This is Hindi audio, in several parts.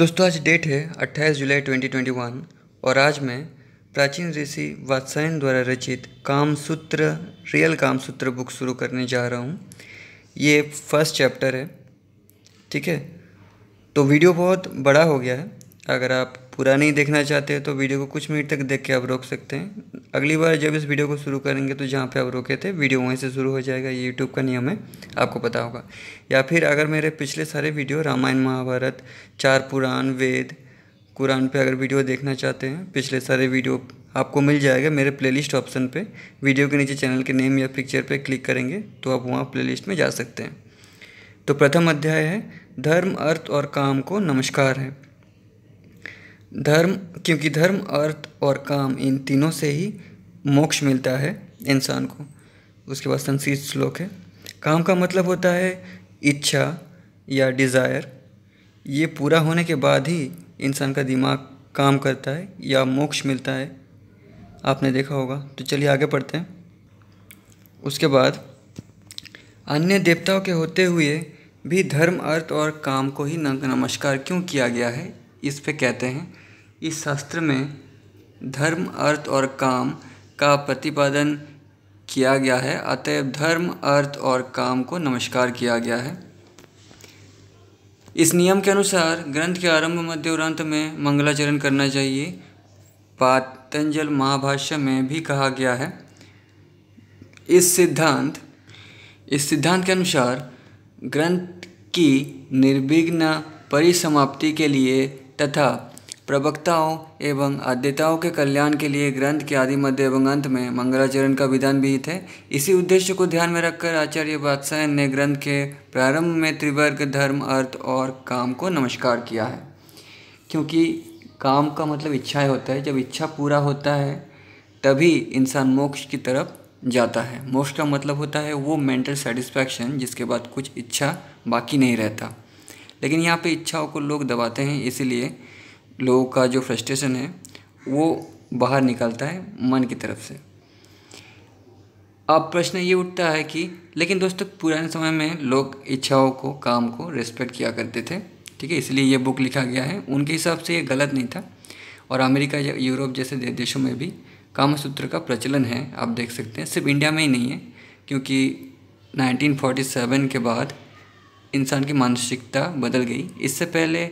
दोस्तों आज डेट है 28 जुलाई 2021 और आज मैं प्राचीन ऋषि वात्सायन द्वारा रचित कामसूत्र रियल कामसूत्र बुक शुरू करने जा रहा हूँ ये फर्स्ट चैप्टर है ठीक है तो वीडियो बहुत बड़ा हो गया है अगर आप पूरा नहीं देखना चाहते तो वीडियो को कुछ मिनट तक देख के आप रोक सकते हैं अगली बार जब इस वीडियो को शुरू करेंगे तो जहाँ पे आप रोके थे वीडियो वहीं से शुरू हो जाएगा ये यूट्यूब का नियम है आपको पता होगा या फिर अगर मेरे पिछले सारे वीडियो रामायण महाभारत चार पुराण वेद कुरान पर अगर वीडियो देखना चाहते हैं पिछले सारे वीडियो आपको मिल जाएगा मेरे प्ले ऑप्शन पर वीडियो के नीचे चैनल के नेम या पिक्चर पर क्लिक करेंगे तो आप वहाँ प्ले में जा सकते हैं तो प्रथम अध्याय है धर्म अर्थ और काम को नमस्कार है धर्म क्योंकि धर्म अर्थ और काम इन तीनों से ही मोक्ष मिलता है इंसान को उसके बाद संस्कृत श्लोक है काम का मतलब होता है इच्छा या डिज़ायर ये पूरा होने के बाद ही इंसान का दिमाग काम करता है या मोक्ष मिलता है आपने देखा होगा तो चलिए आगे पढ़ते हैं उसके बाद अन्य देवताओं के होते हुए भी धर्म अर्थ और काम को ही नमस्कार क्यों किया गया है इस पे कहते हैं इस शास्त्र में धर्म अर्थ और काम का प्रतिपादन किया गया है अतएव धर्म अर्थ और काम को नमस्कार किया गया है इस नियम के अनुसार ग्रंथ के आरंभ मध्य और अंत में मंगलाचरण करना चाहिए पातंजल महाभाष्य में भी कहा गया है इस सिद्धांत इस सिद्धांत के अनुसार ग्रंथ की निर्विघ्न परिसमाप्ति के लिए तथा प्रवक्ताओं एवं आद्यताओं के कल्याण के लिए ग्रंथ के आदि मध्य एवं अंत में मंगलाचरण का विधान भी है इसी उद्देश्य को ध्यान में रखकर आचार्य बादशाह ने ग्रंथ के प्रारंभ में त्रिवर्ग धर्म अर्थ और काम को नमस्कार किया है क्योंकि काम का मतलब इच्छाएं होता है जब इच्छा पूरा होता है तभी इंसान मोक्ष की तरफ जाता है मोक्ष का मतलब होता है वो मेंटल सेटिस्फैक्शन जिसके बाद कुछ इच्छा बाकी नहीं रहता लेकिन यहाँ पे इच्छाओं को लोग दबाते हैं इसीलिए लोगों का जो फ्रस्ट्रेशन है वो बाहर निकलता है मन की तरफ से अब प्रश्न ये उठता है कि लेकिन दोस्तों पुराने समय में लोग इच्छाओं को काम को रेस्पेक्ट किया करते थे ठीक है इसलिए ये बुक लिखा गया है उनके हिसाब से ये गलत नहीं था और अमेरिका या यूरोप जैसे देशों में भी कामसूत्र का प्रचलन है आप देख सकते हैं सिर्फ इंडिया में ही नहीं है क्योंकि 1947 के बाद इंसान की मानसिकता बदल गई इससे पहले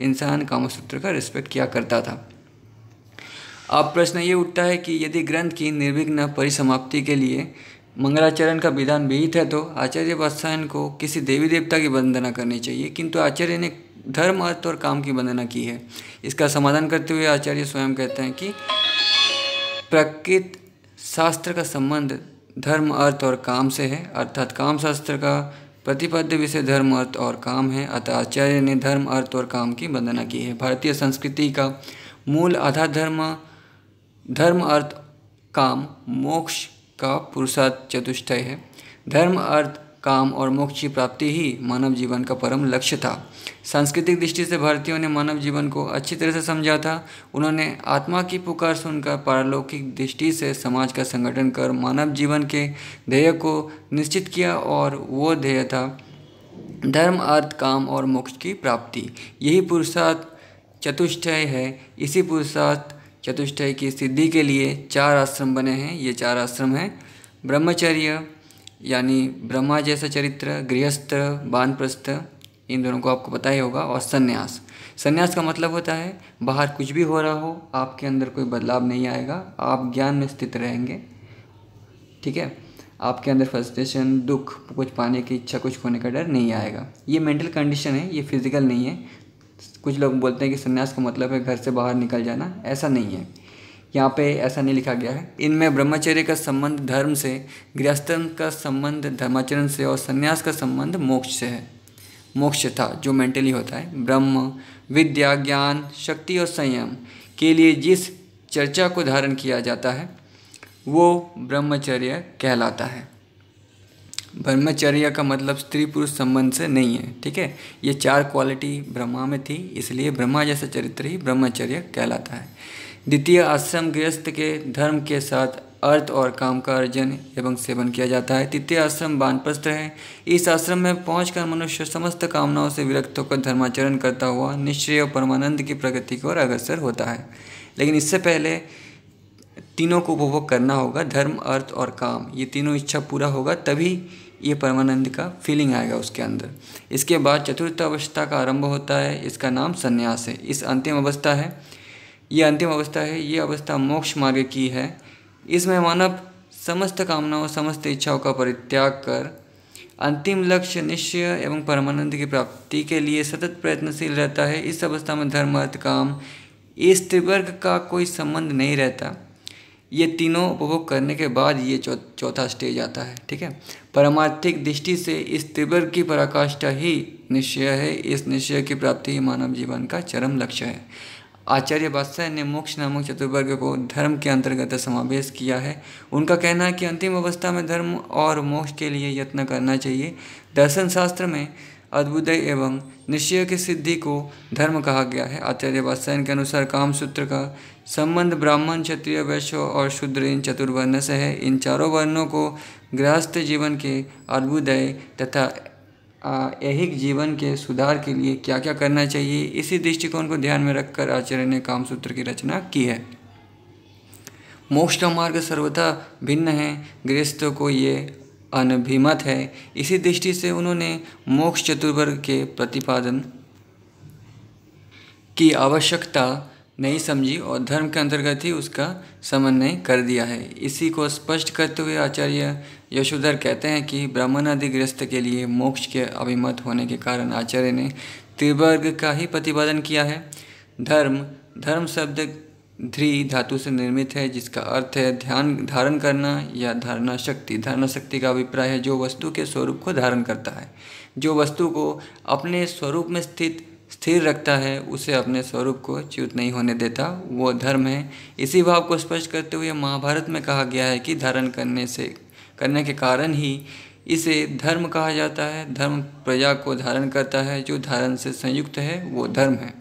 इंसान कामसूत्र का रिस्पेक्ट किया करता था अब प्रश्न ये उठता है कि यदि ग्रंथ की निर्विघ्न परिसमाप्ति के लिए मंगलाचरण का विधान विहित है तो आचार्य प्रोत्साहन को किसी देवी देवता की वंदना करनी चाहिए किंतु आचार्य ने धर्म अर्थ और काम की वंदना की है इसका समाधान करते हुए आचार्य स्वयं कहते हैं कि प्रकृत शास्त्र का संबंध धर्म अर्थ और काम से है अर्थात काम शास्त्र का प्रतिपद्य विषय धर्म अर्थ और काम है अतः आचार्य ने धर्म अर्थ और काम की वंदना की है भारतीय संस्कृति का मूल आधा धर्म धर्म अर्थ काम मोक्ष का पुरुषार्थ चतुष्टय है धर्म अर्थ काम और मोक्ष की प्राप्ति ही मानव जीवन का परम लक्ष्य था सांस्कृतिक दृष्टि से भारतीयों ने मानव जीवन को अच्छी तरह से समझा था उन्होंने आत्मा की पुकार सुनकर पारलौकिक दृष्टि से समाज का संगठन कर मानव जीवन के ध्येय को निश्चित किया और वो ध्येय था धर्म अर्थ काम और मोक्ष की प्राप्ति यही पुरुषार्थ चतुष्टय है इसी पुरुषार्थ चतुष्टय की सिद्धि के लिए चार आश्रम बने हैं ये चार आश्रम हैं ब्रह्मचर्य यानी ब्रह्मा जैसा चरित्र गृहस्थ बानप्रस्थ इन दोनों को आपको पता ही होगा और संन्यास संन्यास का मतलब होता है बाहर कुछ भी हो रहा हो आपके अंदर कोई बदलाव नहीं आएगा आप ज्ञान में स्थित रहेंगे ठीक है आपके अंदर फ्रस्ट्रेशन दुख कुछ पाने की इच्छा कुछ खोने का डर नहीं आएगा ये मेंटल कंडीशन है ये फिज़िकल नहीं है कुछ लोग बोलते हैं कि संन्यास का मतलब है घर से बाहर निकल जाना ऐसा नहीं है यहाँ पे ऐसा नहीं लिखा गया है इनमें ब्रह्मचर्य का संबंध धर्म से गृहस्थ का संबंध धर्माचरण से और संन्यास का संबंध मोक्ष से है मोक्ष था जो मेंटली होता है ब्रह्म विद्या ज्ञान शक्ति और संयम के लिए जिस चर्चा को धारण किया जाता है वो ब्रह्मचर्य कहलाता है ब्रह्मचर्य का मतलब स्त्री पुरुष संबंध से नहीं है ठीक है ये चार क्वालिटी ब्रह्मा में थी इसलिए ब्रह्मा जैसा चरित्र ही ब्रह्मचर्य कहलाता है द्वितीय आश्रम गृहस्थ के धर्म के साथ अर्थ और काम का अर्जन एवं सेवन किया जाता है तृतीय आश्रम बानप्रस्थ है इस आश्रम में पहुंचकर मनुष्य समस्त कामनाओं से विरक्त होकर धर्माचरण करता हुआ निश्चय और परमानंद की प्रगति की ओर अग्रसर होता है लेकिन इससे पहले तीनों को उपभोग करना होगा धर्म अर्थ और काम ये तीनों इच्छा पूरा होगा तभी ये परमानंद का फीलिंग आएगा उसके अंदर इसके बाद चतुर्थ अवस्था का आरंभ होता है इसका नाम संन्यास है इस अंतिम अवस्था है ये अंतिम अवस्था है ये अवस्था मोक्ष मार्ग की है इसमें मानव समस्त कामनाओं समस्त इच्छाओं का परित्याग कर अंतिम लक्ष्य निश्चय एवं परमानंद की प्राप्ति के लिए सतत प्रयत्नशील रहता है इस अवस्था में धर्म अर्थ काम इस त्रिवर्ग का कोई संबंध नहीं रहता ये तीनों उपभोग करने के बाद ये चौथा स्टेज आता है ठीक है परमार्थिक दृष्टि से इस त्रिवर्ग की पराकाष्ठा ही निश्चय है इस निश्चय की प्राप्ति ही मानव जीवन का चरम लक्ष्य है आचार्य बादशाह ने मोक्ष नामक चतुर्वर्ग को धर्म के अंतर्गत समावेश किया है उनका कहना है कि अंतिम अवस्था में धर्म और मोक्ष के लिए यत्न करना चाहिए दर्शन शास्त्र में अद्भुदय एवं निश्चय की सिद्धि को धर्म कहा गया है आचार्य वात्सायन के अनुसार काम सूत्र का संबंध ब्राह्मण क्षत्रिय वैश्य और शूद्र इन चतुर्वर्ण से है इन चारों वर्णों को गृहस्थ जीवन के अद्भुदय तथा ऐहिक जीवन के सुधार के लिए क्या क्या करना चाहिए इसी दृष्टिकोण को ध्यान में रखकर आचार्य ने कामसूत्र की रचना की है मोक्ष का मार्ग सर्वथा भिन्न है गृहस्थ को ये अनभिमत है इसी दृष्टि से उन्होंने मोक्ष चतुर्वर्ग के प्रतिपादन की आवश्यकता नहीं समझी और धर्म के अंतर्गत ही उसका समन्वय कर दिया है इसी को स्पष्ट करते हुए आचार्य यशोधर कहते हैं कि ब्राह्मण आदि के लिए मोक्ष के अभिमत होने के कारण आचार्य ने त्रिवर्ग का ही प्रतिपादन किया है धर्म धर्म शब्द ध्री धातु से निर्मित है जिसका अर्थ है ध्यान धारण करना या धारणा शक्ति धारणा शक्ति का अभिप्राय है जो वस्तु के स्वरूप को धारण करता है जो वस्तु को अपने स्वरूप में स्थित स्थिर रखता है उसे अपने स्वरूप को च्युत नहीं होने देता वो धर्म है इसी भाव को स्पष्ट करते हुए महाभारत में कहा गया है कि धारण करने से करने के कारण ही इसे धर्म कहा जाता है धर्म प्रजा को धारण करता है जो धारण से संयुक्त है वो धर्म है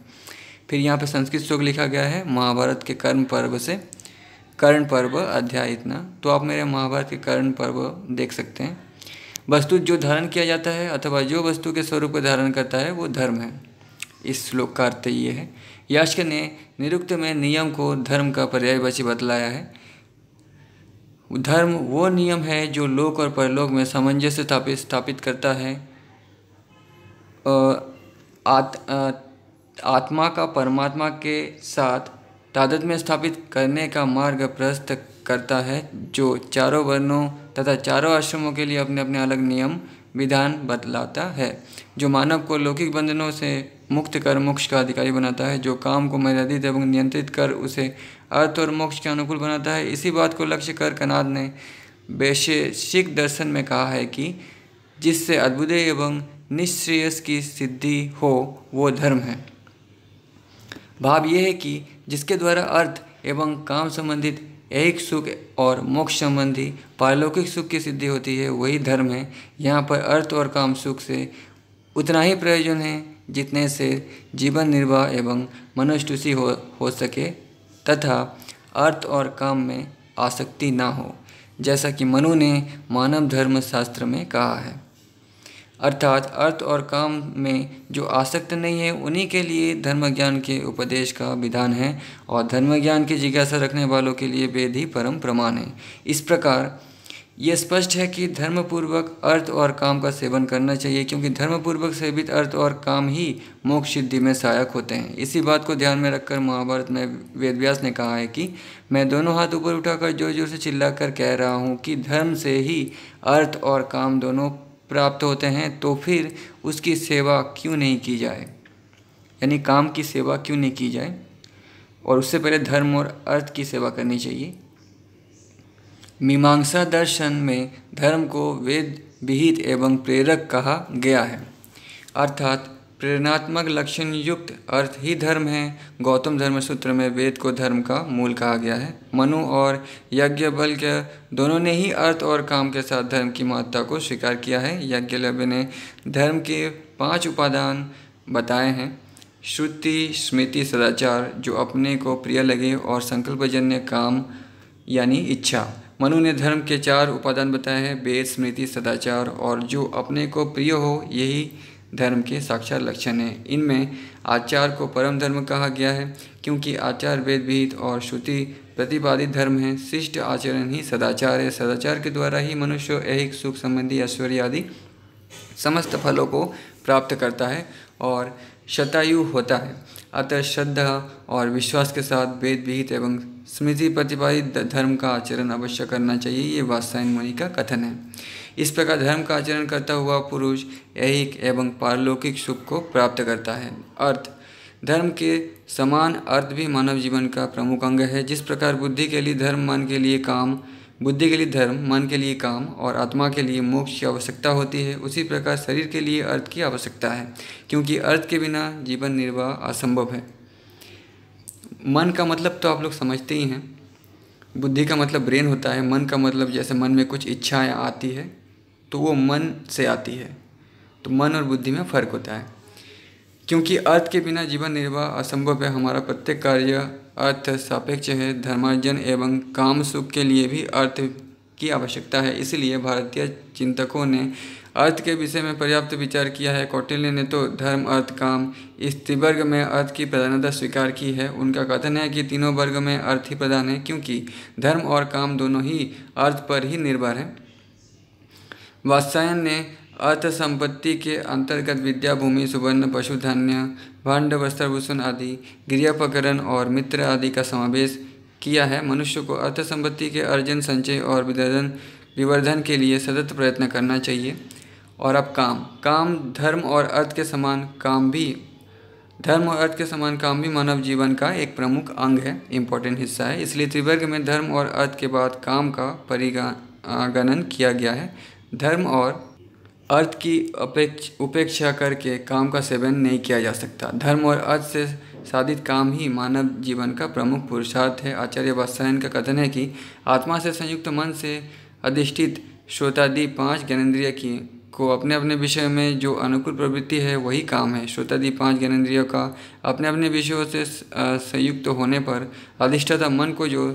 फिर यहाँ पे संस्कृत श्लोक लिखा गया है महाभारत के कर्म पर्व से कर्ण पर्व अध्याय इतना तो आप मेरे महाभारत के कर्ण पर्व देख सकते हैं वस्तु जो धारण किया जाता है अथवा जो वस्तु के स्वरूप को धारण करता है वो धर्म है इस श्लोक का अर्थ ये है याश्क ने निरुक्त में नियम को धर्म का पर्यायवाची बतलाया है धर्म वो नियम है जो लोक और परलोक में सामंजस्य स्थापित स्थापित करता है आत, आत्मा का परमात्मा के साथ तादत में स्थापित करने का मार्ग प्रस्त करता है जो चारों वर्णों तथा चारों आश्रमों के लिए अपने अपने अलग नियम विधान बतलाता है जो मानव को लौकिक बंधनों से मुक्त कर मोक्ष का अधिकारी बनाता है जो काम को मर्यादित एवं नियंत्रित कर उसे अर्थ और मोक्ष के अनुकूल बनाता है इसी बात को लक्ष्य कर कनाद ने वैशेषिक दर्शन में कहा है कि जिससे अद्भुत एवं निश्रेयस की सिद्धि हो वो धर्म है भाव यह है कि जिसके द्वारा अर्थ एवं काम संबंधित एक सुख और मोक्ष संबंधी पारलौकिक सुख की सिद्धि होती है वही धर्म है यहाँ पर अर्थ और काम सुख से उतना ही प्रयोजन है जितने से जीवन निर्वाह एवं मनुष्य हो, हो सके तथा अर्थ और काम में आसक्ति ना हो जैसा कि मनु ने मानव धर्म शास्त्र में कहा है अर्थात अर्थ और काम में जो आसक्त नहीं है उन्हीं के लिए धर्म ज्ञान के उपदेश का विधान है और धर्म ज्ञान की जिज्ञासा रखने वालों के लिए वेद ही परम प्रमाण है इस प्रकार ये स्पष्ट है कि धर्मपूर्वक अर्थ और काम का सेवन करना चाहिए क्योंकि धर्मपूर्वक सेवित अर्थ और काम ही मोक्ष सिद्धि में सहायक होते हैं इसी बात को ध्यान में रखकर महाभारत में वेदव्यास ने कहा है कि मैं दोनों हाथ ऊपर उठाकर जोर जोर से चिल्लाकर कह रहा हूँ कि धर्म से ही अर्थ और काम दोनों प्राप्त होते हैं तो फिर उसकी सेवा क्यों नहीं की जाए यानी काम की सेवा क्यों नहीं की जाए और उससे पहले धर्म और अर्थ की सेवा करनी चाहिए मीमांसा दर्शन में धर्म को वेद विहित एवं प्रेरक कहा गया है अर्थात प्रेरणात्मक लक्षण युक्त अर्थ ही धर्म है गौतम धर्म सूत्र में वेद को धर्म का मूल कहा गया है मनु और यज्ञ बल के दोनों ने ही अर्थ और काम के साथ धर्म की महत्ता को स्वीकार किया है यज्ञ लव्य ने धर्म के पांच उपादान बताए हैं श्रुति स्मृति सदाचार जो अपने को प्रिय लगे और संकल्पजन्य काम यानी इच्छा मनु ने धर्म के चार उपादान बताए हैं वेद स्मृति सदाचार और जो अपने को प्रिय हो यही धर्म के साक्षात लक्षण हैं इनमें आचार को परम धर्म कहा गया है क्योंकि आचार वेद विहित और श्रुति प्रतिपादित धर्म है शिष्ट आचरण ही सदाचार है सदाचार के द्वारा ही मनुष्य ऐहिक सुख संबंधी ऐश्वर्य आदि समस्त फलों को प्राप्त करता है और शतायु होता है अतः श्रद्धा और विश्वास के साथ वेद विहित एवं स्मृति प्रतिपादित धर्म का आचरण अवश्य करना चाहिए ये वास्तायन मुनि का कथन है इस प्रकार धर्म का आचरण करता हुआ पुरुष ऐहिक एवं पारलौकिक सुख को प्राप्त करता है अर्थ धर्म के समान अर्थ भी मानव जीवन का प्रमुख अंग है जिस प्रकार बुद्धि के लिए धर्म मन के लिए काम बुद्धि के लिए धर्म मन के लिए काम और आत्मा के लिए मोक्ष की आवश्यकता होती है उसी प्रकार शरीर के लिए अर्थ की आवश्यकता है क्योंकि अर्थ के बिना जीवन निर्वाह असंभव है मन का मतलब तो आप लोग समझते ही हैं बुद्धि का मतलब ब्रेन होता है मन का मतलब जैसे मन में कुछ इच्छाएँ आती है तो वो मन से आती है तो मन और बुद्धि में फ़र्क होता है क्योंकि अर्थ के बिना जीवन निर्वाह असंभव है हमारा प्रत्येक कार्य अर्थ सापेक्ष है धर्मार्जन एवं काम सुख के लिए भी अर्थ की आवश्यकता है इसलिए भारतीय चिंतकों ने अर्थ के विषय में पर्याप्त विचार किया है कौटिल्य ने तो धर्म अर्थ काम इस त्रिवर्ग में अर्थ की प्रधानता स्वीकार की है उनका कथन है कि तीनों वर्ग में अर्थ ही प्रधान है क्योंकि धर्म और काम दोनों ही अर्थ पर ही निर्भर हैं वात्सायन ने अर्थ संपत्ति के अंतर्गत विद्या भूमि सुवर्ण पशुधन्य धान्य भांड वस्त्र भूषण आदि गृहपकरण और मित्र आदि का समावेश किया है मनुष्य को अर्थ संपत्ति के अर्जन संचय और विदर्जन विवर्धन के लिए सतत प्रयत्न करना चाहिए और अब काम काम धर्म और अर्थ के समान काम भी धर्म और अर्थ के समान काम भी मानव जीवन का एक प्रमुख अंग है इम्पोर्टेंट हिस्सा है इसलिए त्रिवर्ग में धर्म और अर्थ के बाद काम का परिगणन किया गया है धर्म और अर्थ की अपेक्ष उपेक्षा करके काम का सेवन नहीं किया जा सकता धर्म और अर्थ से साधित काम ही मानव जीवन का प्रमुख पुरुषार्थ है आचार्य वात्सायन का कथन है कि आत्मा से संयुक्त मन से अधिष्ठित श्रोतादि पांच ज्ञानेन्द्रिय की को अपने अपने विषय में जो अनुकूल प्रवृत्ति है वही काम है श्रोतादि पांच ज्ञानेन्द्रियों का अपने अपने विषयों से संयुक्त होने पर अधिष्ठाता मन को जो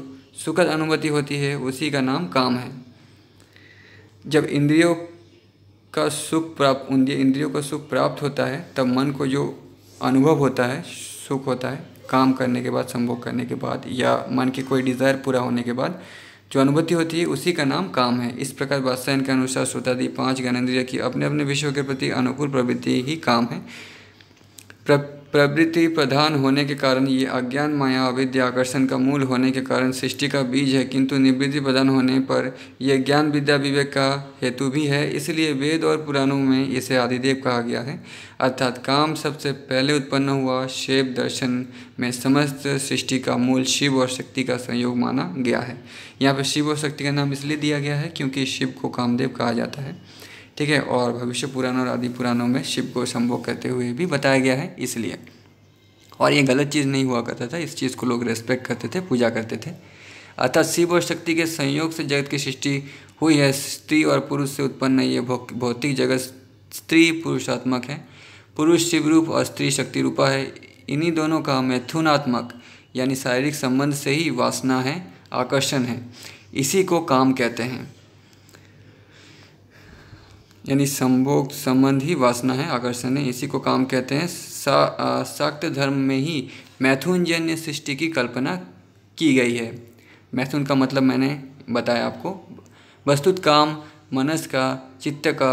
सुखद अनुभूति होती है उसी का नाम काम है जब इंद्रियों का सुख प्राप्त इंद्रियों का सुख प्राप्त होता है तब मन को जो अनुभव होता है सुख होता है काम करने के बाद संभोग करने के बाद या मन की कोई डिज़ायर पूरा होने के बाद जो अनुभूति होती है उसी का नाम काम है इस प्रकार बादशाह के अनुसार श्रोता दी पाँच ज्ञानेन्द्रिय की अपने अपने विषयों के प्रति अनुकूल प्रवृत्ति ही काम है प्रवृत्ति प्रधान होने के कारण ये अज्ञान माया अविद्या आकर्षण का मूल होने के कारण सृष्टि का बीज है किंतु निवृत्ति प्रधान होने पर यह ज्ञान विद्या विवेक का हेतु भी है इसलिए वेद और पुराणों में इसे आदिदेव कहा गया है अर्थात काम सबसे पहले उत्पन्न हुआ शिव दर्शन में समस्त सृष्टि का मूल शिव और शक्ति का संयोग माना गया है यहाँ पर शिव और शक्ति का नाम इसलिए दिया गया है क्योंकि शिव को कामदेव कहा जाता है ठीक है और भविष्य पुराणों और आदि पुराणों में शिव को संभोग करते हुए भी बताया गया है इसलिए और ये गलत चीज़ नहीं हुआ करता था इस चीज़ को लोग रेस्पेक्ट करते थे पूजा करते थे अर्थात शिव और शक्ति के संयोग से जगत की सृष्टि हुई है स्त्री और पुरुष से उत्पन्न ये भौतिक जगत स्त्री पुरुषात्मक है पुरुष शिव रूप और स्त्री शक्ति रूपा है इन्हीं दोनों का मैथुनात्मक यानी शारीरिक संबंध से ही वासना है आकर्षण है इसी को काम कहते हैं यानी संभोग संबंध ही वासना है आकर्षण है इसी को काम कहते हैं सक्त धर्म में ही मैथुन जन्य सृष्टि की कल्पना की गई है मैथुन का मतलब मैंने बताया आपको वस्तुत काम मनस का चित्त का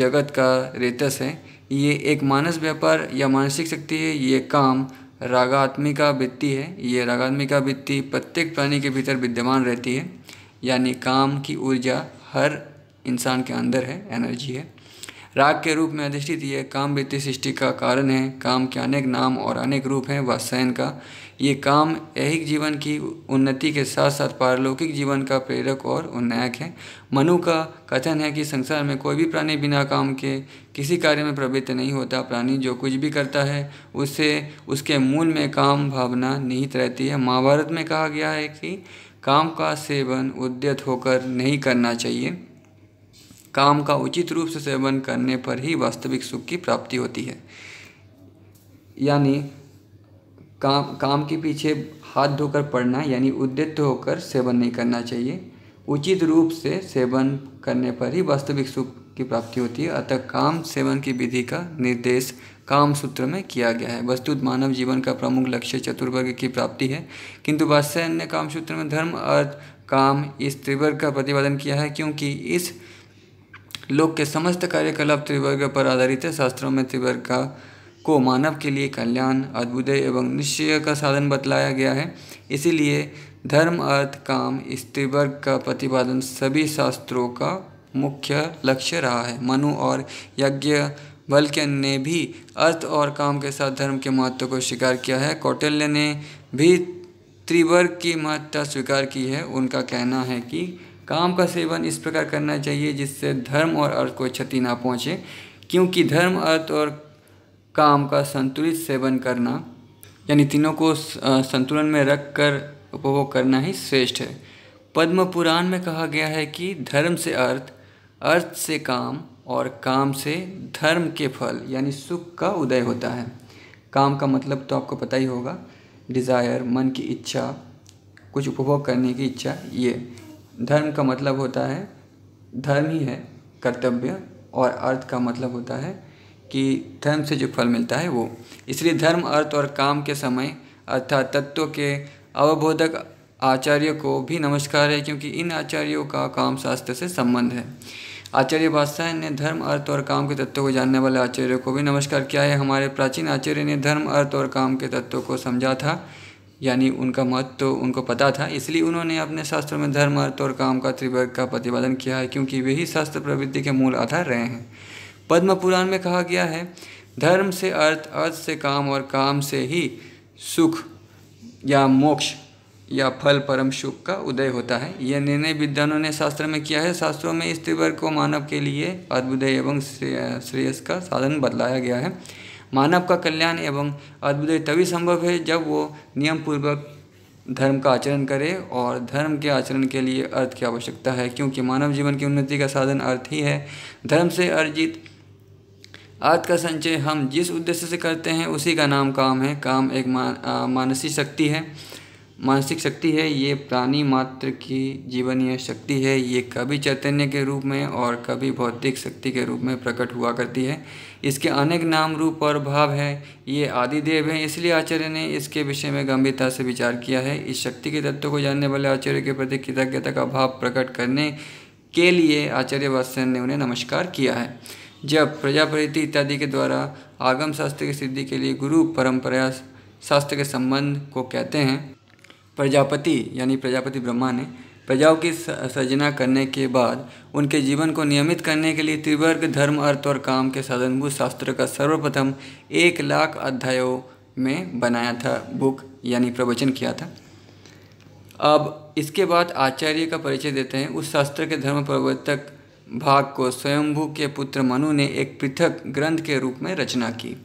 जगत का रेतस है ये एक मानस व्यापार या मानसिक शक्ति है ये काम रागात्मिका वृत्ति है ये रागात्मिका वृत्ति प्रत्येक प्राणी के भीतर विद्यमान रहती है यानी काम की ऊर्जा हर इंसान के अंदर है एनर्जी है राग के रूप में अधिष्ठित यह काम वित्तीय सृष्टि का कारण है काम के अनेक नाम और अनेक रूप हैं व सैन का ये काम ऐहिक जीवन की उन्नति के साथ साथ पारलौकिक जीवन का प्रेरक और उन्नायक है मनु का कथन है कि संसार में कोई भी प्राणी बिना काम के किसी कार्य में प्रवृत्त नहीं होता प्राणी जो कुछ भी करता है उससे उसके मूल में काम भावना निहित रहती है महाभारत में कहा गया है कि काम का सेवन उद्यत होकर नहीं करना चाहिए काम का उचित रूप से सेवन करने पर ही वास्तविक सुख की प्राप्ति होती है यानी काम काम के पीछे हाथ धोकर पढ़ना यानी उद्यत होकर सेवन नहीं करना चाहिए उचित रूप से सेवन करने पर ही वास्तविक सुख की प्राप्ति होती है अतः काम सेवन की विधि का निर्देश काम सूत्र में किया गया है वस्तुत मानव जीवन का प्रमुख लक्ष्य चतुर्वर्ग की प्राप्ति है किंतु वास्तव अन्य काम सूत्र में धर्म अर्थ काम इस त्रिवर्ग का प्रतिपादन किया है क्योंकि इस लोक के समस्त कार्यकलाप त्रिवर्ग पर आधारित है शास्त्रों में त्रिवर्ग का को मानव के लिए कल्याण अद्भुत एवं निश्चय का साधन बतलाया गया है इसीलिए धर्म अर्थ काम इस त्रिवर्ग का प्रतिपादन सभी शास्त्रों का मुख्य लक्ष्य रहा है मनु और यज्ञ बल्कि ने भी अर्थ और काम के साथ धर्म के महत्व को स्वीकार किया है कौटिल्य ने भी त्रिवर्ग की महत्ता स्वीकार की है उनका कहना है कि काम का सेवन इस प्रकार करना चाहिए जिससे धर्म और अर्थ को क्षति ना पहुँचे क्योंकि धर्म अर्थ और काम का संतुलित सेवन करना यानी तीनों को संतुलन में रख कर उपभोग करना ही श्रेष्ठ है पद्म पुराण में कहा गया है कि धर्म से अर्थ अर्थ से काम और काम से धर्म के फल यानी सुख का उदय होता है काम का मतलब तो आपको पता ही होगा डिज़ायर मन की इच्छा कुछ उपभोग करने की इच्छा ये धर्म का मतलब होता है धर्म ही है कर्तव्य और अर्थ का मतलब होता है कि धर्म से जो फल मिलता है वो इसलिए धर्म अर्थ और काम के समय अर्थात तत्व के अवबोधक आचार्य को भी नमस्कार है क्योंकि इन आचार्यों का काम शास्त्र से संबंध है आचार्य बादशाह ने धर्म अर्थ और काम के तत्व को जानने वाले आचार्यों को भी नमस्कार किया है हमारे प्राचीन आचार्य ने धर्म अर्थ और काम के तत्व को समझा था यानी उनका मत तो उनको पता था इसलिए उन्होंने अपने शास्त्रों में धर्म अर्थ और काम का त्रिवर्ग का प्रतिपादन किया है क्योंकि वे ही शास्त्र प्रवृत्ति के मूल आधार रहे हैं पद्म पुराण में कहा गया है धर्म से अर्थ अर्थ से काम और काम से ही सुख या मोक्ष या फल परम सुख का उदय होता है यह निर्णय विद्वानों ने शास्त्र में किया है शास्त्रों में इस त्रिवर्ग को मानव के लिए अद्भुदय एवं श्रेयस का साधन बदलाया गया है मानव का कल्याण एवं अद्भुत तभी संभव है जब वो नियम पूर्वक धर्म का आचरण करे और धर्म के आचरण के लिए अर्थ की आवश्यकता है क्योंकि मानव जीवन की उन्नति का साधन अर्थ ही है धर्म से अर्जित अर्थ का संचय हम जिस उद्देश्य से करते हैं उसी का नाम काम है काम एक मान, मानसिक शक्ति है मानसिक शक्ति है ये प्राणी मात्र की जीवनीय शक्ति है ये कभी चैतन्य के रूप में और कभी भौतिक शक्ति के रूप में प्रकट हुआ करती है इसके अनेक नाम रूप और भाव है ये आदिदेव हैं इसलिए आचार्य ने इसके विषय में गंभीरता से विचार किया है इस शक्ति के तत्व को जानने वाले आचार्य के प्रति कृतज्ञता का भाव प्रकट करने के लिए आचार्य वासन ने उन्हें नमस्कार किया है जब प्रजापति इत्यादि के द्वारा आगम शास्त्र की सिद्धि के लिए गुरु परम्परा शास्त्र के संबंध को कहते हैं प्रजापति यानी प्रजापति ब्रह्मा ने प्रजाओं की सजना करने के बाद उनके जीवन को नियमित करने के लिए त्रिवर्ग धर्म अर्थ और काम के साधनभूत शास्त्र का सर्वप्रथम एक लाख अध्यायों में बनाया था बुक यानी प्रवचन किया था अब इसके बाद आचार्य का परिचय देते हैं उस शास्त्र के धर्म प्रवर्तक भाग को स्वयंभू के पुत्र मनु ने एक पृथक ग्रंथ के रूप में रचना की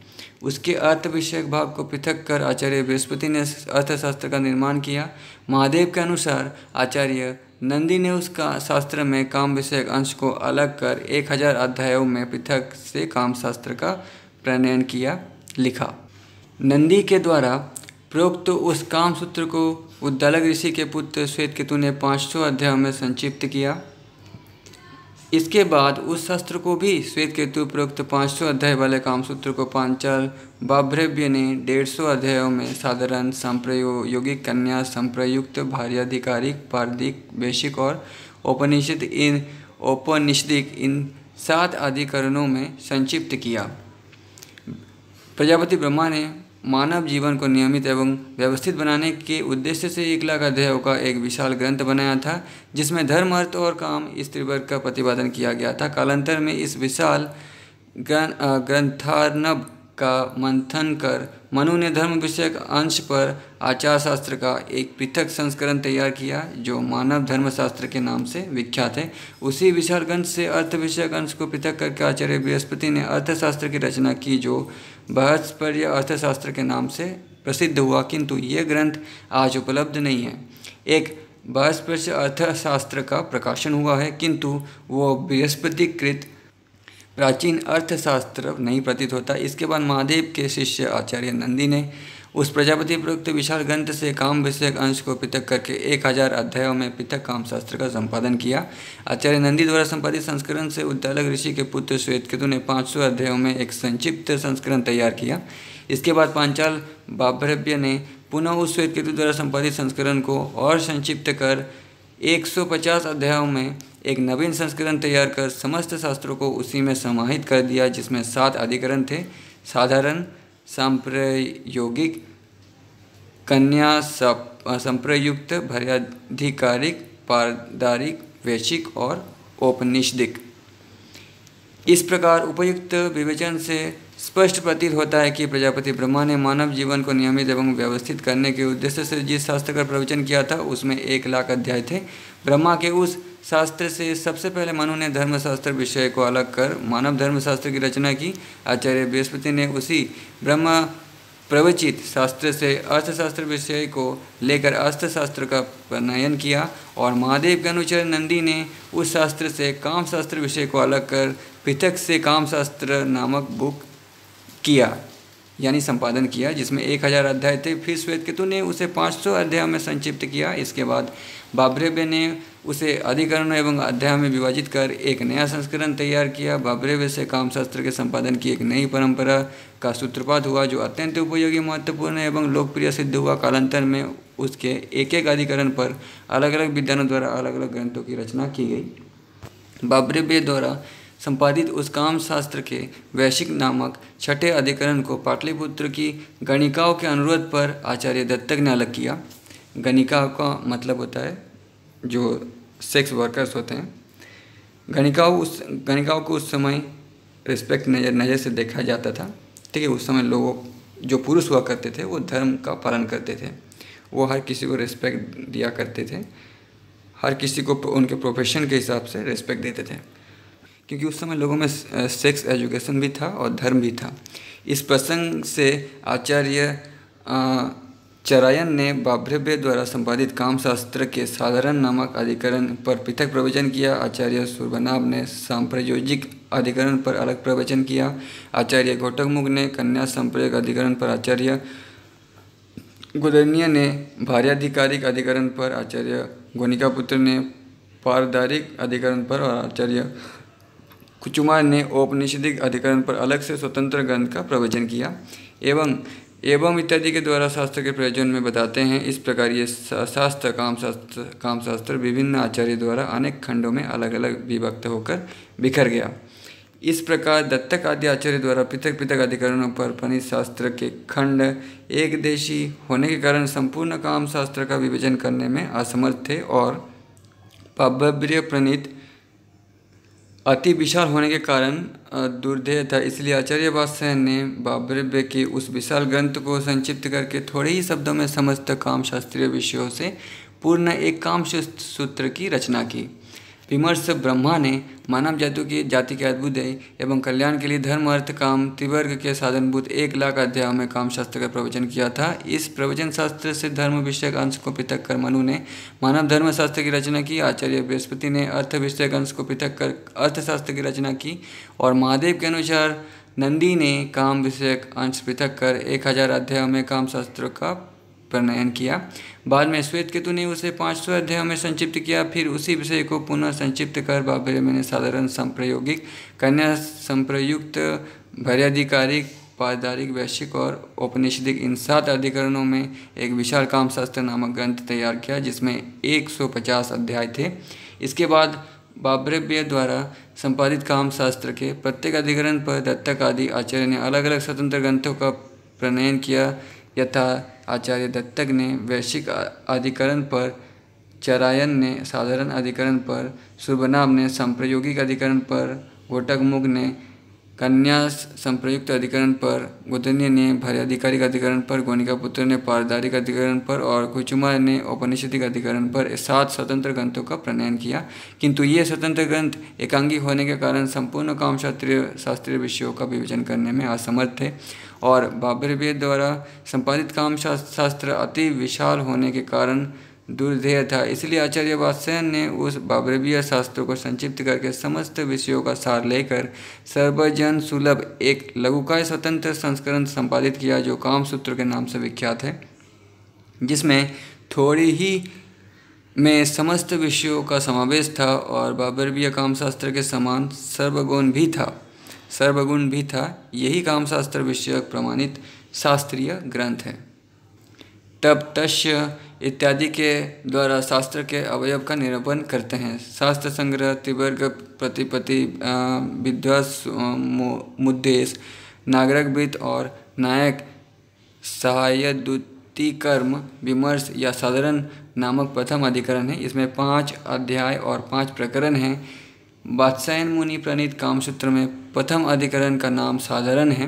उसके अर्थ विषयक भाव को पृथक कर आचार्य बृहस्पति ने अर्थशास्त्र का निर्माण किया महादेव के अनुसार आचार्य नंदी ने उसका शास्त्र में काम विषयक अंश को अलग कर एक हजार अध्यायों में पृथक से काम शास्त्र का प्रणयन किया लिखा नंदी के द्वारा प्रोक्त तो उस काम सूत्र को उद्दालक ऋषि के पुत्र श्वेत केतु ने पाँच सौ अध्यायों में संक्षिप्त किया इसके बाद उस शस्त्र को भी श्वेत केतु प्रयुक्त पाँच सौ अध्याय वाले कामसूत्र को पांचल बाभ्रव्य ने डेढ़ सौ अध्यायों में साधारण संप्रयोगिक कन्या संप्रयुक्त भार्याधिकारिक पारदिक वैशिक और उपनिषद इन औपनिषदिक इन सात अधिकरणों में संक्षिप्त किया प्रजापति ब्रह्मा ने मानव जीवन को नियमित एवं व्यवस्थित बनाने के उद्देश्य से एकला का ध्येय का एक विशाल ग्रंथ बनाया था जिसमें धर्म अर्थ और काम स्त्री वर्ग का प्रतिपादन किया गया था कालांतर में इस विशाल ग्रंथानव का मंथन कर मनु ने धर्म विषयक अंश पर आचार शास्त्र का एक पृथक संस्करण तैयार किया जो मानव धर्मशास्त्र के नाम से विख्यात है उसी विशाल ग्रंथ से अर्थ विषयक अंश को पृथक करके आचार्य बृहस्पति ने अर्थशास्त्र की रचना की जो बृहस्पर्य अर्थशास्त्र के नाम से प्रसिद्ध हुआ किंतु ये ग्रंथ आज उपलब्ध नहीं है एक बृहस्पर्य अर्थशास्त्र का प्रकाशन हुआ है किंतु वो बृहस्पतिकृत प्राचीन अर्थशास्त्र नहीं प्रतीत होता इसके बाद महादेव के शिष्य आचार्य नंदी ने उस प्रजापति प्रयुक्त विशाल ग्रंथ से काम विषयक अंश को पृथक करके एक हजार अध्यायों में पृथक काम शास्त्र का संपादन किया आचार्य नंदी द्वारा संपादित संस्करण से उद्दालक ऋषि के पुत्र श्वेत केतु ने पाँच सौ अध्यायों में एक संक्षिप्त संस्करण तैयार किया इसके बाद पांचाल बाभ्रव्य ने पुनः उस श्वेतकेतु द्वारा संपादित संस्करण को और संक्षिप्त कर 150 अध्यायों में एक नवीन संस्करण तैयार कर समस्त शास्त्रों को उसी में समाहित कर दिया जिसमें सात अधिकरण थे साधारण सांप्रयोगिक कन्या संप्रयुक्त भर्याधिकारिक पारदारिक वैश्विक और औपनिषदिक इस प्रकार उपयुक्त विवेचन से स्पष्ट प्रतीत होता है कि प्रजापति ब्रह्मा ने मानव जीवन को नियमित एवं व्यवस्थित करने के उद्देश्य से जिस शास्त्र का प्रवचन किया था उसमें एक लाख अध्याय थे ब्रह्मा के उस शास्त्र से सबसे पहले मनु ने धर्मशास्त्र विषय को अलग कर मानव धर्मशास्त्र की रचना की आचार्य बृहस्पति ने उसी ब्रह्म प्रवचित शास्त्र से अर्थशास्त्र विषय को लेकर अर्थशास्त्र का प्रणयन किया और महादेव के अनुचर नंदी ने उस शास्त्र से कामशास्त्र विषय को अलग कर पृथक से कामशास्त्र नामक बुक किया यानी संपादन किया जिसमें एक हजार अध्याय थे फिर श्वेत केतु ने उसे पाँच सौ अध्याय में संक्षिप्त किया इसके बाद बाबरेबे ने उसे अधिकरणों एवं अध्याय में विभाजित कर एक नया संस्करण तैयार किया बाबरेवे से कामशास्त्र के संपादन की एक नई परंपरा का सूत्रपात हुआ जो अत्यंत उपयोगी महत्वपूर्ण एवं लोकप्रिय सिद्ध हुआ कालांतर में उसके एक एक अधिकरण पर अलग अलग विद्वानों द्वारा अलग अलग ग्रंथों की रचना की गई बाबरेवे द्वारा संपादित उस काम शास्त्र के वैश्विक नामक छठे अधिकरण को पाटलिपुत्र की गणिकाओं के अनुरोध पर आचार्य दत्तक ने अलग किया गणिका का मतलब होता है जो सेक्स वर्कर्स होते हैं गणिकाओं उस गणिकाओं को उस समय रिस्पेक्ट नज़र नज़र से देखा जाता था ठीक है उस समय लोगों जो पुरुष हुआ करते थे वो धर्म का पालन करते थे वो हर किसी को रिस्पेक्ट दिया करते थे हर किसी को उनके प्रोफेशन के हिसाब से रिस्पेक्ट देते थे क्योंकि उस समय लोगों में सेक्स एजुकेशन भी था और धर्म भी था इस प्रसंग से आचार्य चरायन ने बाभ्रव्य द्वारा संपादित कामशास्त्र के साधारण नामक अधिकरण पर पृथक प्रवचन किया आचार्य सुरभनाभ ने सांप्रयोजिक अधिकरण पर अलग प्रवचन किया आचार्य गोटकमुग ने कन्या संप्रयोग अधिकरण पर आचार्य गुदनिया ने भार्याधिकारिक अधिकरण पर आचार्य गोनिकापुत्र ने पारदारिक अधिकरण पर और आचार्य कुचुमार ने औपनिषदिक अधिकरण पर अलग से स्वतंत्र ग्रंथ का प्रवचन किया एवं एवं इत्यादि के द्वारा शास्त्र के प्रयोजन में बताते हैं इस प्रकार ये शास्त्र काम शास्त्र काम शास्त्र विभिन्न आचार्य द्वारा अनेक खंडों में अलग अलग विभक्त होकर बिखर गया इस प्रकार दत्तक आदि आचार्य द्वारा पृथक पृथक अधिकरणों पर फणित शास्त्र के खंड एक देशी होने के कारण संपूर्ण काम शास्त्र का विभाजन करने में असमर्थ थे और पाब्य प्रणीत अति विशाल होने के कारण दुर्धेय था इसलिए आचार्य बादशाह ने बाब्रव्य के उस विशाल ग्रंथ को संक्षिप्त करके थोड़े ही शब्दों में समस्त कामशास्त्रीय विषयों से पूर्ण एक काम सूत्र की रचना की विमर्श ब्रह्मा ने मानव जाति की जाति के अद्भुत एवं कल्याण के लिए धर्म अर्थ काम त्रिवर्ग के साधनभूत एक लाख अध्याय में काम शास्त्र का प्रवचन किया था इस प्रवचन शास्त्र से धर्म विषयक अंश को पृथक कर मनु ने मानव धर्म शास्त्र की रचना की आचार्य बृहस्पति ने अर्थ विषयक अंश को पृथक कर अर्थशास्त्र की रचना की और महादेव के अनुसार नंदी ने काम विषयक अंश पृथक कर एक हजार अध्याय में काम शास्त्र का प्रणयन किया बाद में श्वेत केतु ने उसे पाँच सौ अध्याय में संक्षिप्त किया फिर उसी विषय को पुनः संक्षिप्त कर बाबरे मैंने साधारण संप्रयोगिक कन्या संप्रयुक्त भर्याधिकारिक पारिदारिक वैश्विक और औपनिषदिक इन सात अधिकरणों में एक विशाल काम शास्त्र नामक ग्रंथ तैयार किया जिसमें 150 अध्याय थे इसके बाद बाब्रव्य द्वारा संपादित काम शास्त्र के प्रत्येक अधिकरण पर दत्तक आदि आचार्य ने अलग अलग स्वतंत्र ग्रंथों का प्रणयन किया यथा आचार्य दत्तक ने वैश्विक अधिकरण पर चरायन ने साधारण अधिकरण पर सुर्बनाम ने संप्रयोगिक अधिकरण पर घोटकमुग ने कन्या संप्रयुक्त अधिकरण पर गुदन्य ने अधिकारिक अधिकरण पर गोनिकापुत्र ने पारदारिक अधिकरण पर और कुचुमा ने औपनिषदिक अधिकरण पर सात स्वतंत्र ग्रंथों का प्रणयन किया किंतु ये स्वतंत्र ग्रंथ एकांगी होने के कारण संपूर्ण काम शास्त्रीय शास्त्रीय विषयों का विवेचन करने में असमर्थ थे और वेद द्वारा संपादित काम शास्त्र अति विशाल होने के कारण दुर्धेय था इसलिए आचार्य वात्स्यन ने उस बाबरवीय शास्त्र को संक्षिप्त करके समस्त विषयों का सार लेकर सर्वजन सुलभ एक लघुकाय स्वतंत्र संस्करण संपादित किया जो काम सूत्र के नाम से विख्यात है जिसमें थोड़ी ही में समस्त विषयों का समावेश था और बाबरवीय कामशास्त्र के समान सर्वगुण भी था सर्वगुण भी था यही कामशास्त्र विषयक प्रमाणित शास्त्रीय ग्रंथ है तब तस्य इत्यादि के द्वारा शास्त्र के अवयव का निरूपण करते हैं शास्त्र संग्रह तिवर्ग प्रतिपति विद्वस मुद्देश नागरक वित्त और नायक सहायदूति कर्म विमर्श या साधारण नामक प्रथम अधिकरण है इसमें पांच अध्याय और पांच प्रकरण हैं बादशाहन मुनि प्रणीत कामसूत्र में प्रथम अधिकरण का नाम साधारण है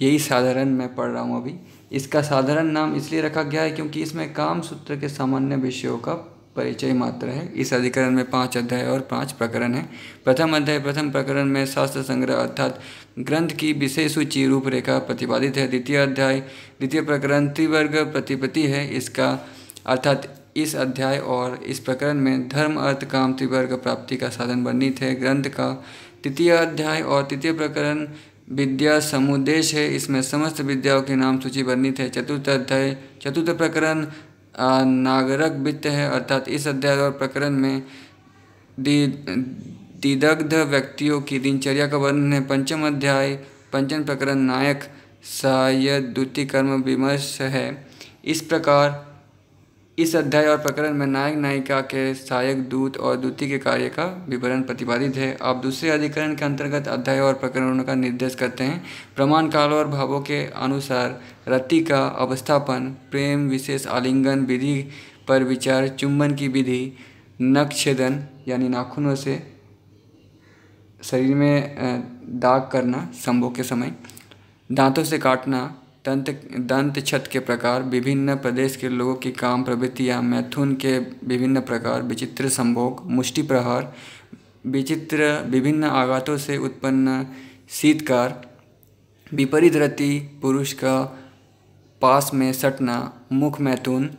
यही साधारण मैं पढ़ रहा हूँ अभी इसका साधारण नाम इसलिए रखा गया है क्योंकि इसमें कामसूत्र के सामान्य विषयों का परिचय मात्र है इस अधिकरण में पांच अध्याय और पांच प्रकरण हैं प्रथम अध्याय प्रथम प्रकरण में शास्त्र संग्रह अर्थात ग्रंथ की विशेष सूची रूपरेखा प्रतिपादित है द्वितीय अध्याय द्वितीय प्रकरण त्रिवर्ग प्रतिपति है इसका अर्थात इस अध्याय और इस प्रकरण में धर्म अर्थ काम त्रिवर्ग प्राप्ति का साधन वर्णित है ग्रंथ का तृतीय अध्याय और तृतीय प्रकरण विद्या समुदेश है इसमें समस्त विद्याओं के नाम सूची वर्णित है चतुर्थ अध्याय चतुर्थ प्रकरण नागरक वित्त है अर्थात इस अध्याय और प्रकरण में दी दिदग्ध व्यक्तियों की दिनचर्या का वर्णन है पंचम अध्याय पंचम प्रकरण नायक सहाय द्वितीय कर्म विमर्श है इस प्रकार इस अध्याय और प्रकरण में नायक नायिका के सहायक दूत और दूती के कार्य का विवरण प्रतिपादित है आप दूसरे अधिकरण के अंतर्गत अध्याय और प्रकरणों का निर्देश करते हैं प्रमाण कालों और भावों के अनुसार रति का अवस्थापन प्रेम विशेष आलिंगन विधि पर विचार चुंबन की विधि नक्षेदन यानी नाखूनों से शरीर में दाग करना संभोग के समय दांतों से काटना दंत दंत छत के प्रकार विभिन्न प्रदेश के लोगों की काम प्रवृत्ति या मैथुन के विभिन्न प्रकार विचित्र संभोग मुष्टि प्रहार विचित्र विभिन्न आघातों से उत्पन्न शीतकार विपरीत रति पुरुष का पास में सटना मुख मैथुन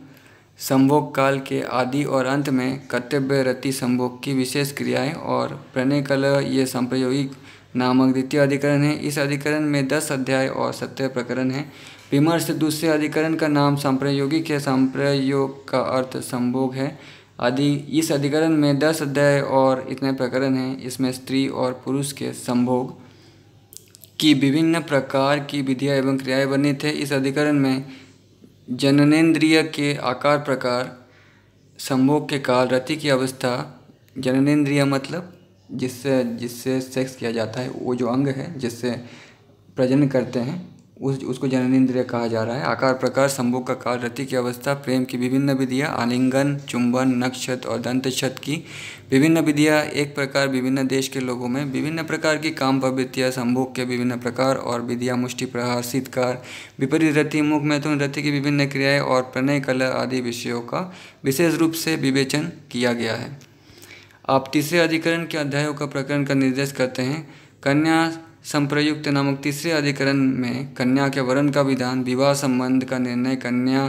संभोग काल के आदि और अंत में कर्तव्य रति संभोग की विशेष क्रियाएं और प्रणय कल ये संप्रयोगिक नामक द्वितीय अधिकरण है इस अधिकरण में दस अध्याय और सत्रह प्रकरण है विमर्श दूसरे अधिकरण का नाम संप्रयोगिक है संप्रयोग का अर्थ संभोग है आदि इस अधिकरण में दस अध्याय और इतने प्रकरण हैं इसमें स्त्री और पुरुष के संभोग की विभिन्न प्रकार की विधियाँ एवं क्रियाएं वर्णित है इस अधिकरण में जननेन्द्रिय के आकार प्रकार संभोग के काल रति की अवस्था जननेन्द्रिय मतलब जिससे जिससे सेक्स किया जाता है वो जो अंग है जिससे प्रजनन करते हैं उस उसको जननेन्द्रिय कहा जा रहा है आकार प्रकार संभोग का काल रति की अवस्था प्रेम की विभिन्न विधियाँ आलिंगन चुंबन नक्षत और दंतक्षत की विभिन्न विधियाँ एक प्रकार विभिन्न देश के लोगों में विभिन्न प्रकार की काम प्रवृत्तियाँ संभोग के विभिन्न प्रकार और विधियाँ मुष्टि प्रहार शीतकार विपरीत रति मुख मैथुन रति की विभिन्न क्रियाएँ और प्रणय कला आदि विषयों का विशेष रूप से विवेचन किया गया है आप तीसरे अधिकरण के अध्यायों का प्रकरण का निर्देश करते हैं कन्या संप्रयुक्त नामक तीसरे अधिकरण में कन्या के वरण का विधान विवाह संबंध का निर्णय कन्या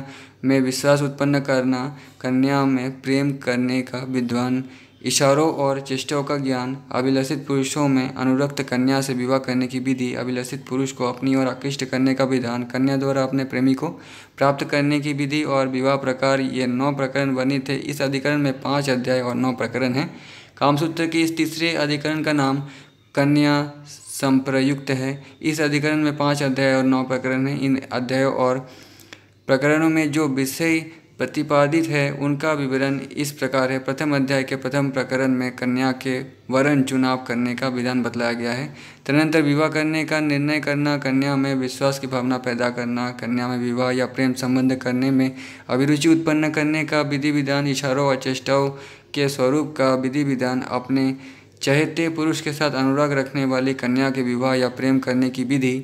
में विश्वास उत्पन्न करना कन्या में प्रेम करने का विद्वान इशारों और चेष्टों का ज्ञान अभिलषित पुरुषों में अनुरक्त कन्या से विवाह करने की विधि अभिलषित पुरुष को अपनी ओर आकृष्ट करने का विधान कन्या द्वारा अपने प्रेमी को प्राप्त करने की विधि और विवाह प्रकार ये नौ प्रकरण वर्णित है इस अधिकरण में पाँच अध्याय और नौ प्रकरण हैं कामसूत्र के इस तीसरे अधिकरण का नाम कन्या संप्रयुक्त है इस अधिकरण में पाँच अध्याय और नौ प्रकरण हैं इन अध्यायों और प्रकरणों में जो विषय प्रतिपादित है उनका विवरण इस प्रकार है प्रथम अध्याय के प्रथम प्रकरण में कन्या के वरण चुनाव करने का विधान बतलाया गया है तदनंतर विवाह करने का निर्णय करना कन्या में विश्वास की भावना पैदा करना कन्या में विवाह या प्रेम संबंध करने में अभिरुचि उत्पन्न करने का विधि विधान इशारों और चेष्टाओं के स्वरूप का विधि विधान अपने चहते पुरुष के साथ अनुराग रखने वाली कन्या के विवाह या प्रेम करने की विधि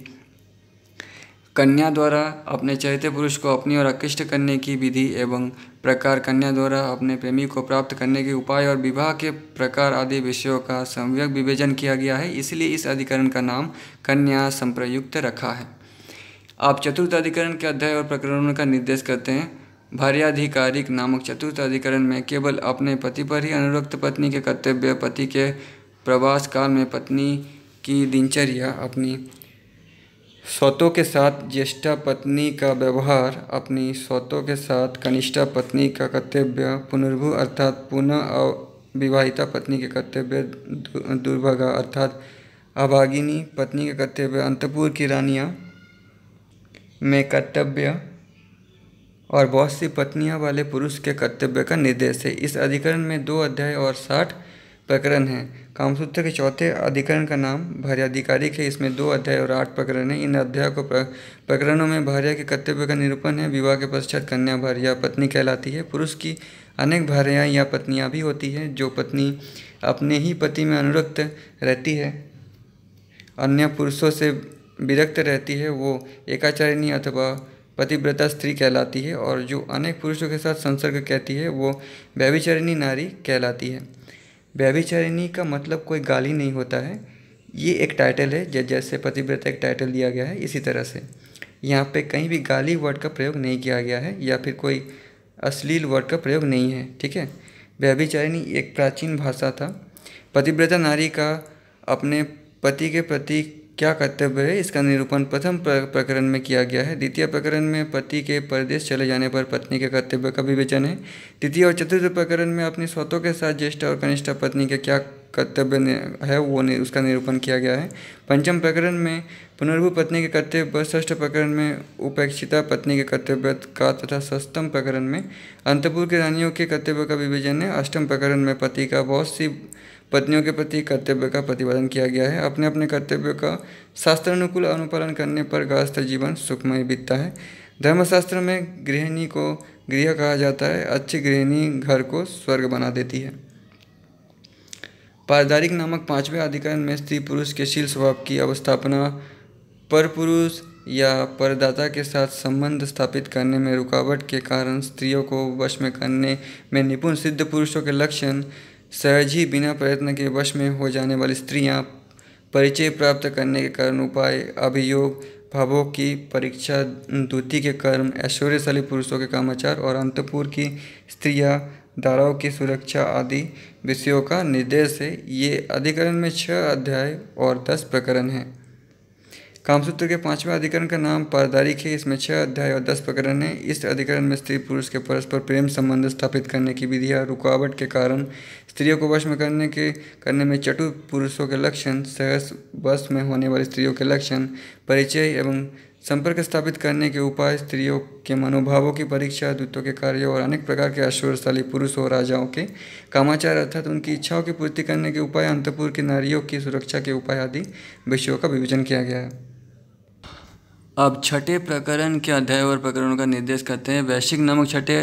कन्या द्वारा अपने चहेते पुरुष को अपनी ओर आकृष्ट करने की विधि एवं प्रकार कन्या द्वारा अपने प्रेमी को प्राप्त करने के उपाय और विवाह के प्रकार आदि विषयों का सम्यक विवेचन किया गया है इसलिए इस अधिकरण का नाम कन्या संप्रयुक्त रखा है आप चतुर्थ अधिकरण के अध्याय और प्रकरणों का निर्देश करते हैं भार्याधिकारिक नामक चतुर्थ अधिकरण में केवल अपने पति पर ही अनुरक्त पत्नी के कर्तव्य पति के प्रवास काल में पत्नी की दिनचर्या अपनी सौतों के साथ ज्येष्ठा पत्नी का व्यवहार अपनी सौतों के साथ कनिष्ठा पत्नी का कर्तव्य पुनर्भु अर्थात पुनः विवाहिता पत्नी के कर्तव्य दुर्भागा अर्थात अभागिनी पत्नी के कर्तव्य अंतपुर की रानियाँ में कर्तव्य और बहुत सी पत्नियाँ वाले पुरुष के कर्तव्य का निर्देश है इस अधिकरण में दो अध्याय और साठ प्रकरण हैं कामसूत्र के चौथे अधिकरण का नाम भार्याधिकारिक है इसमें दो अध्याय और आठ प्रकरण हैं इन अध्याय को प्रकरणों में भार्य के कर्तव्य का निरूपण है विवाह के पश्चात कन्या भार्य पत्नी कहलाती है पुरुष की अनेक भार्या या पत्नियाँ भी होती हैं जो पत्नी अपने ही पति में अनुरक्त रहती है अन्य पुरुषों से विरक्त रहती है वो एकाचारिणी अथवा पतिव्रता स्त्री कहलाती है और जो अनेक पुरुषों के साथ संसर्ग कहती है वो व्यविचारिणी नारी कहलाती है व्यभिचारिणी का मतलब कोई गाली नहीं होता है ये एक टाइटल है जैसे पतिव्रता एक टाइटल दिया गया है इसी तरह से यहाँ पे कहीं भी गाली वर्ड का प्रयोग नहीं किया गया है या फिर कोई अश्लील वर्ड का प्रयोग नहीं है ठीक है व्यभिचारिणी एक प्राचीन भाषा था पतिव्रता नारी का अपने पति के प्रति क्या कर्तव्य है इसका निरूपण प्रथम प्रकरण में किया गया है द्वितीय प्रकरण में पति के परदेश चले जाने पर पत्नी के कर्तव्य का विवेचन है तृतीय और चतुर्थ प्रकरण में अपनी स्वतों के साथ ज्येष्ठ और कनिष्ठ पत्नी के क्या कर्तव्य है वो नि, उसका निरूपण किया गया है पंचम प्रकरण में पुनर्भु पत्नी के कर्तव्य षष्ठ प्रकरण में उपेक्षिता पत्नी के कर्तव्य का तथा सप्तम प्रकरण में अंतपुर की रानियों के कर्तव्य का विवेचन है अष्टम प्रकरण में पति का बहुत सी पत्नियों के प्रति कर्तव्य का प्रतिपादन किया गया है अपने अपने कर्तव्य का शास्त्रानुकूल अनुपालन करने पर गृहस्थ जीवन सुखमय बीतता है धर्मशास्त्र में गृहिणी को गृह कहा जाता है अच्छी गृहिणी घर को स्वर्ग बना देती है पारिदारिक नामक पांचवें अधिकरण में स्त्री पुरुष के शील स्वभाव की अवस्थापना पर पुरुष या परदाता के साथ संबंध स्थापित करने में रुकावट के कारण स्त्रियों को वश में करने में निपुण सिद्ध पुरुषों के लक्षण सहज ही बिना प्रयत्न के वश में हो जाने वाली स्त्रियां परिचय प्राप्त करने के कारण उपाय अभियोग भावों की परीक्षा दूति के कर्म ऐश्वर्यशाली पुरुषों के कामाचार और अंतपुर की स्त्रियां धाराओं की सुरक्षा आदि विषयों का निर्देश है ये अधिकरण में छः अध्याय और दस प्रकरण हैं कामसूत्र के पांचवें अधिकरण का नाम पारदारिक है इसमें छह अध्याय और दस प्रकरण है इस अधिकरण में स्त्री पुरुष के परस्पर प्रेम संबंध स्थापित करने की विधियाँ रुकावट के कारण स्त्रियों को वश में करने के करने में चटु पुरुषों के लक्षण सहस वश में होने वाली स्त्रियों के लक्षण परिचय एवं संपर्क स्थापित करने के उपाय स्त्रियों के मनोभावों की परीक्षा दूतों के कार्यों और अनेक प्रकार के ऐश्वर्यशाली पुरुषों और राजाओं के कामाचार अर्थात उनकी इच्छाओं की पूर्ति करने के उपाय अंतपुर की नारियों की सुरक्षा के उपाय आदि विषयों का विवेचन किया गया है अब छठे प्रकरण के अध्याय और प्रकरणों का निर्देश करते हैं वैश्विक नामक छठे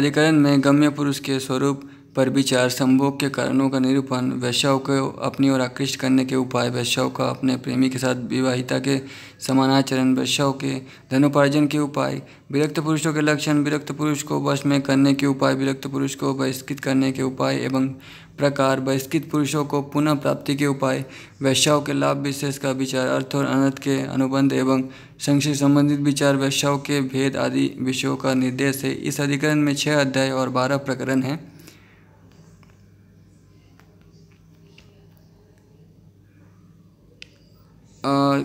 अधिकरण में गम्य पुरुष के स्वरूप पर भी चार संभोग के कारणों का निरूपण वैश्याओं को अपनी ओर आकृष्ट करने के उपाय वैश्याओं का अपने प्रेमी के साथ विवाहिता के समानाचरण वैश्याओं के धनोपार्जन के उपाय विरक्त पुरुषों के लक्षण विरक्त पुरुष को वश में करने के उपाय विरक्त पुरुष को बहिष्कृत करने के उपाय एवं प्रकार बहिष्कृत पुरुषों को पुनः प्राप्ति के उपाय वैश्याओं के लाभ विशेष का विचार अर्थ और अनर्थ के अनुबंध एवं संशय संबंधित विचार वैश्याओं के भेद आदि विषयों का निर्देश है इस अधिकरण में छः अध्याय और बारह प्रकरण हैं uh,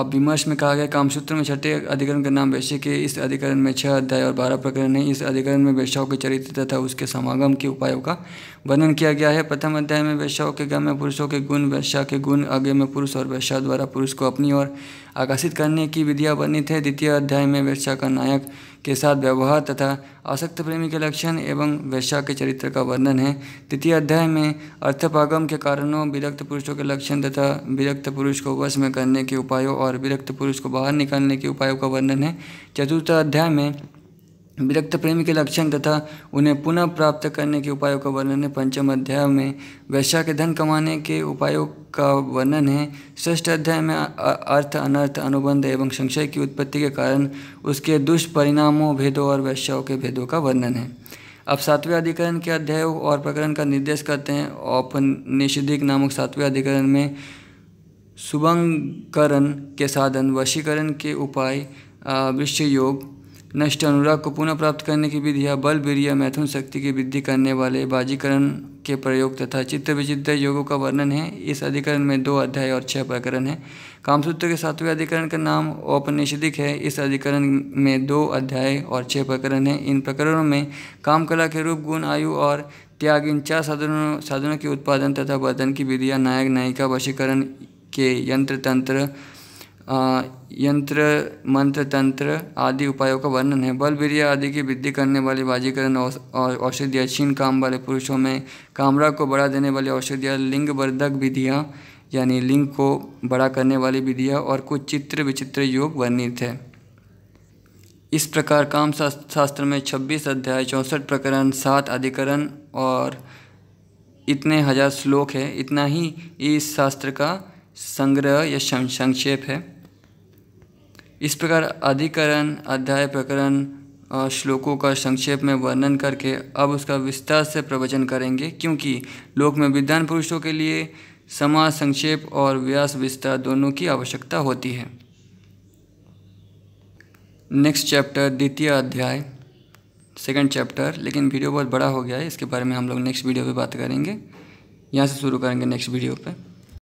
अब विमर्श में कहा गया कामसूत्र में छठे अधिकरण का नाम वैश्य के इस अधिकरण में छह अध्याय और बारह प्रकरण है इस अधिकरण में वैश्याओं के चरित्र तथा उसके समागम के उपायों का वर्णन किया गया है प्रथम अध्याय में वैश्याओं के गम में पुरुषों के गुण वैश्या के गुण आगे में पुरुष और वैश्या द्वारा पुरुष को अपनी ओर आकर्षित करने की विधियाँ वर्णित है द्वितीय अध्याय में वैश्या का नायक के साथ व्यवहार तथा आसक्त प्रेमी के लक्षण एवं वैश्या के चरित्र का वर्णन है तृतीय अध्याय में अर्थपागम के कारणों विरक्त पुरुषों के लक्षण तथा विरक्त पुरुष को वश में करने के उपायों और और विरक्त पुरुष को बाहर निकालने के उपायों का वर्णन है चतुर्थ अध्याय में विरक्त प्रेमी के लक्षण तथा उन्हें पुनः प्राप्त करने के उपायों का वर्णन है पंचम अध्याय में वैश्या के धन कमाने के उपायों का वर्णन है षष्ठ अध्याय में अर्थ अनर्थ अनुबंध एवं संशय की उत्पत्ति के कारण उसके दुष्परिणामों भेदों और वैश्याओं के भेदों का वर्णन है अब सातवें अधिकरण के अध्यायों और प्रकरण का निर्देश करते हैं औपनिषदिक नामक सातवें अधिकरण में सुभंगकरण के साधन वशीकरण के उपाय विश्व योग नष्ट अनुराग को पुनः प्राप्त करने की विधियाँ बल वीरिया मैथुन शक्ति की वृद्धि करने वाले बाजीकरण के प्रयोग तथा चित्त विचित्र योगों का वर्णन है इस अधिकरण में दो अध्याय और छह प्रकरण हैं कामसूत्र के सातवें अधिकरण का नाम औपनिषदिक है इस अधिकरण में दो अध्याय और छह प्रकरण हैं इन प्रकरणों में कामकला के रूप गुण आयु और त्याग इन चार साधनों साधनों के उत्पादन तथा वर्धन की विधियाँ नायक नायिका वशीकरण के यंत्र तंत्र यंत्र मंत्र तंत्र आदि उपायों का वर्णन है बल वीर आदि की वृद्धि करने वाली बाजीकरण और औषधियाँ छीन काम वाले पुरुषों में कामरा को बढ़ा देने वाली औषधियाँ लिंग वर्धक विधियाँ यानी लिंग को बड़ा करने वाली विधियाँ और कुछ चित्र विचित्र योग वर्णित है इस प्रकार काम शास्त्र में 26 अध्याय चौंसठ प्रकरण सात अधिकरण और इतने हजार श्लोक है इतना ही इस शास्त्र का संग्रह या संक्षेप है इस प्रकार अधिकरण अध्याय प्रकरण और श्लोकों का संक्षेप में वर्णन करके अब उसका विस्तार से प्रवचन करेंगे क्योंकि लोक में विद्वान पुरुषों के लिए समाज संक्षेप और व्यास विस्तार दोनों की आवश्यकता होती है नेक्स्ट चैप्टर द्वितीय अध्याय सेकंड चैप्टर लेकिन वीडियो बहुत बड़ा हो गया है इसके बारे में हम लोग नेक्स्ट वीडियो पे बात करेंगे यहाँ से शुरू करेंगे नेक्स्ट वीडियो पर